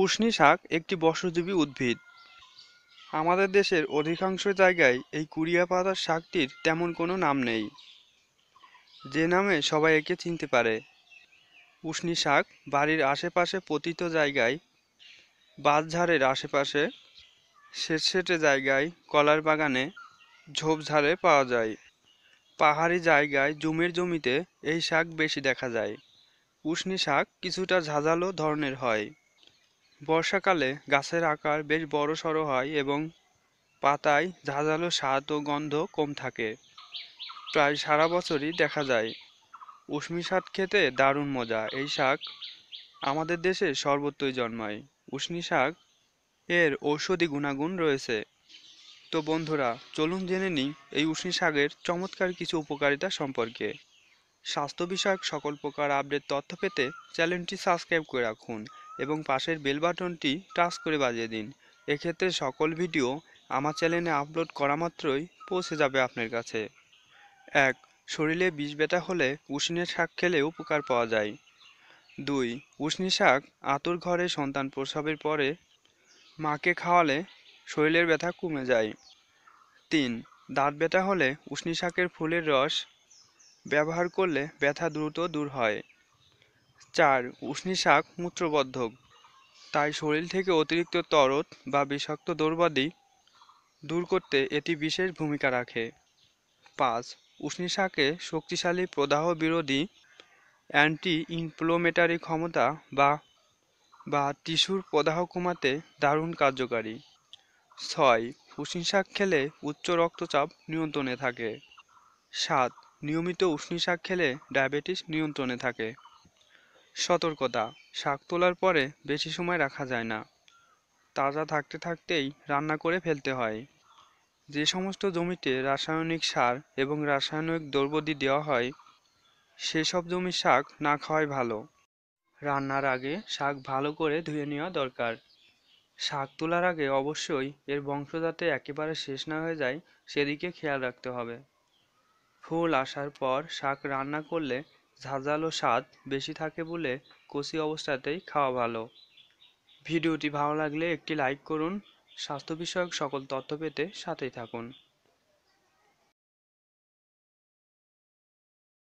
উষ্ণি শাক একটি বর্ষজীবী উদ্ভিদ আমাদের দেশের অধিকাংশ জায়গায় এই কুড়িয়া পাতার শাকটির তেমন কোনো নাম নেই যে নামে সবাই একে চিনতে পারে উষ্ণি শাক বাড়ির আশেপাশে পতিত জায়গায় বাঁশঝাড়ের আশেপাশে সেটসেটে জায়গায় কলার বাগানে ঝোপঝাড়ে পাওয়া যায় পাহাড়ি জায়গায় জমির জমিতে এই শাক বেশি দেখা যায় উষ্ণি শাক কিছুটা ঝাঁঝালো ধরনের হয় বর্ষাকালে গাছের আকার বেশ বড় সড়ো হয় এবং পাতায় ঝাঁঝালো স্বাদ ও গন্ধ কম থাকে প্রায় সারা বছরই দেখা যায় উষ্মি শাক খেতে দারুণ মজা এই শাক আমাদের দেশে সর্বত্রই জন্মায় উষ্ণি শাক এর ঔষধি গুণাগুণ রয়েছে তো বন্ধুরা চলুন জেনে নিই এই উষ্ণি শাকের চমৎকার কিছু উপকারিতা সম্পর্কে স্বাস্থ্য বিষয়ক সকল প্রকার আপডেট তথ্য পেতে চ্যানেলটি সাবস্ক্রাইব করে রাখুন এবং পাশের বেল বাটনটি টাচ করে বাজিয়ে দিন এক্ষেত্রে সকল ভিডিও আমার চ্যানেলে আপলোড করা মাত্রই পৌঁছে যাবে আপনার কাছে এক শরীরে বিষ ব্যথা হলে উষ্ণের শাক খেলে উপকার পাওয়া যায় দুই উষ্ণি শাক আতুর ঘরে সন্তান প্রসবের পরে মাকে খাওয়ালে শরীরের ব্যথা কমে যায় তিন দাঁত ব্যথা হলে উষ্ণি শাকের ফুলের রস ব্যবহার করলে ব্যথা দ্রুত দূর হয় চার উষ্ণী শাক মূত্রবর্ধক তাই শরীর থেকে অতিরিক্ত তরত বা বিষাক্ত দ্রবাদি দূর করতে এটি বিশেষ ভূমিকা রাখে পাঁচ উষ্ণী শাকে শক্তিশালী প্রদাহ বিরোধী অ্যান্টি ইনফ্লোমেটারি ক্ষমতা বা বা টিস্যুর প্রদাহ কমাতে দারুণ কার্যকারী ছয় উষ্ণী শাক খেলে উচ্চ রক্তচাপ নিয়ন্ত্রণে থাকে সাত নিয়মিত উষ্ণী শাক খেলে ডায়াবেটিস নিয়ন্ত্রণে থাকে সতর্কতা শাক তোলার পরে বেশি সময় রাখা যায় না তাজা থাকতে থাকতেই রান্না করে ফেলতে হয় যে সমস্ত জমিতে রাসায়নিক সার এবং রাসায়নিক দ্রব্যদি দেওয়া হয় সেসব জমির শাক না খাওয়াই ভালো রান্নার আগে শাক ভালো করে ধুয়ে নেওয়া দরকার শাক তোলার আগে অবশ্যই এর বংশ যাতে একেবারে শেষ না হয়ে যায় সেদিকে খেয়াল রাখতে হবে ফুল আসার পর শাক রান্না করলে ঝাঁঝালো স্বাদ বেশি থাকে বলে কষি অবস্থাতেই খাওয়া ভালো ভিডিওটি ভালো লাগলে একটি লাইক করুন স্বাস্থ্য বিষয়ক সকল তথ্য পেতে সাথেই থাকুন